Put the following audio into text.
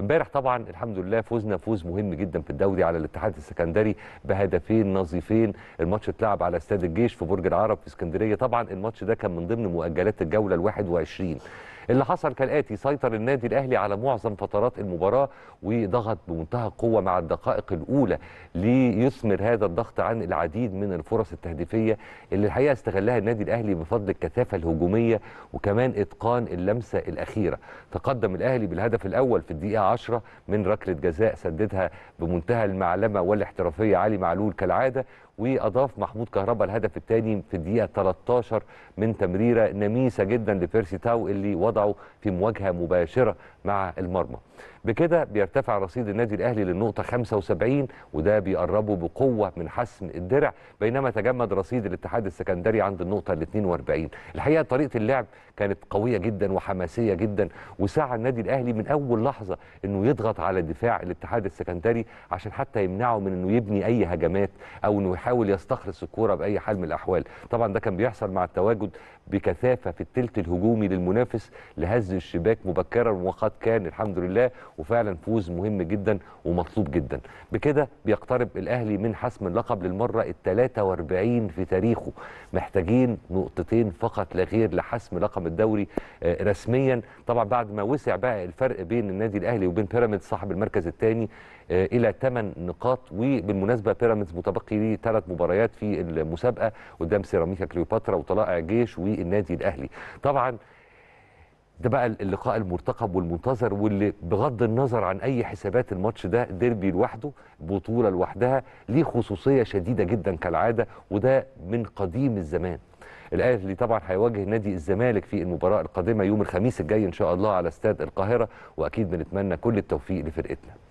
امبارح طبعا الحمد لله فوزنا فوز مهم جدا في الدوري على الاتحاد السكندري بهدفين نظيفين الماتش اتلعب على استاد الجيش في برج العرب في اسكندريه طبعا الماتش ده كان من ضمن مؤجلات الجوله ال 21 اللي حصل كالاتي سيطر النادي الاهلي على معظم فترات المباراه وضغط بمنتهى القوه مع الدقائق الاولى ليثمر هذا الضغط عن العديد من الفرص التهديفيه اللي الحقيقه استغلها النادي الاهلي بفضل الكثافه الهجوميه وكمان اتقان اللمسه الاخيره تقدم الاهلي بالهدف الاول في الدقيقه 10 من ركله جزاء سددها بمنتهى المعلمه والاحترافيه علي معلول كالعاده واضاف محمود كهربا الهدف الثاني في الدقيقه 13 من تمريره نميسه جدا لفيرسي تاو اللي وضع وضعه في مواجهه مباشره مع المرمى بكده بيرتفع رصيد النادي الاهلي للنقطه 75 وده بيقربه بقوه من حسم الدرع بينما تجمد رصيد الاتحاد السكندري عند النقطه ال 42 الحقيقه طريقه اللعب كانت قويه جدا وحماسيه جدا وسعى النادي الاهلي من اول لحظه انه يضغط على دفاع الاتحاد السكندري عشان حتى يمنعه من انه يبني اي هجمات او انه يحاول يستخلص الكوره باي حال من الاحوال طبعا ده كان بيحصل مع التواجد بكثافه في الثلث الهجومي للمنافس لهز الشباك مبكرا وقد كان الحمد لله وفعلا فوز مهم جدا ومطلوب جدا بكده بيقترب الاهلي من حسم اللقب للمره ال 43 في تاريخه محتاجين نقطتين فقط لا غير لحسم لقب الدوري آه، رسميا طبعا بعد ما وسع بقى الفرق بين النادي الاهلي وبين بيراميدز صاحب المركز الثاني آه، الى 8 نقاط وبالمناسبه بيراميدز متبقي ليه ثلاث مباريات في المسابقه قدام سيراميكا كليوباترا وطلائع جيش والنادي الاهلي طبعا ده بقى اللقاء المرتقب والمنتظر واللي بغض النظر عن اي حسابات الماتش ده ديربي لوحده بطوله لوحدها ليه خصوصيه شديده جدا كالعاده وده من قديم الزمان الاهلي طبعا هيواجه نادي الزمالك في المباراه القادمه يوم الخميس الجاي ان شاء الله على استاد القاهره واكيد بنتمنى كل التوفيق لفرقتنا